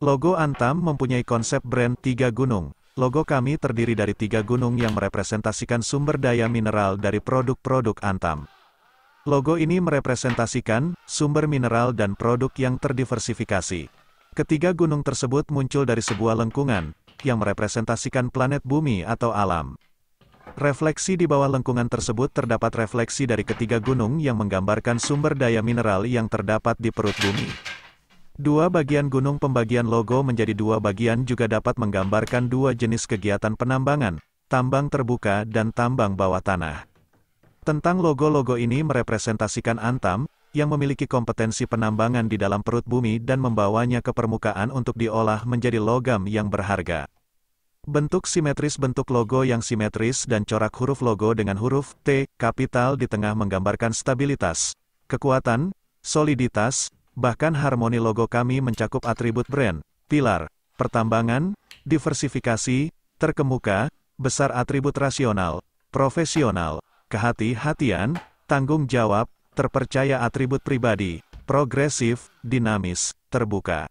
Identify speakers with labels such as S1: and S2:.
S1: Logo Antam mempunyai konsep brand Tiga Gunung. Logo kami terdiri dari tiga gunung yang merepresentasikan sumber daya mineral dari produk-produk Antam. Logo ini merepresentasikan sumber mineral dan produk yang terdiversifikasi. Ketiga gunung tersebut muncul dari sebuah lengkungan, yang merepresentasikan planet bumi atau alam. Refleksi di bawah lengkungan tersebut terdapat refleksi dari ketiga gunung yang menggambarkan sumber daya mineral yang terdapat di perut bumi. Dua bagian gunung pembagian logo menjadi dua bagian juga dapat menggambarkan dua jenis kegiatan penambangan, tambang terbuka dan tambang bawah tanah. Tentang logo-logo ini merepresentasikan Antam, yang memiliki kompetensi penambangan di dalam perut bumi dan membawanya ke permukaan untuk diolah menjadi logam yang berharga. Bentuk simetris Bentuk logo yang simetris dan corak huruf logo dengan huruf T, kapital di tengah menggambarkan stabilitas, kekuatan, soliditas, Bahkan harmoni logo kami mencakup atribut brand, pilar, pertambangan, diversifikasi, terkemuka, besar atribut rasional, profesional, kehati-hatian, tanggung jawab, terpercaya atribut pribadi, progresif, dinamis, terbuka.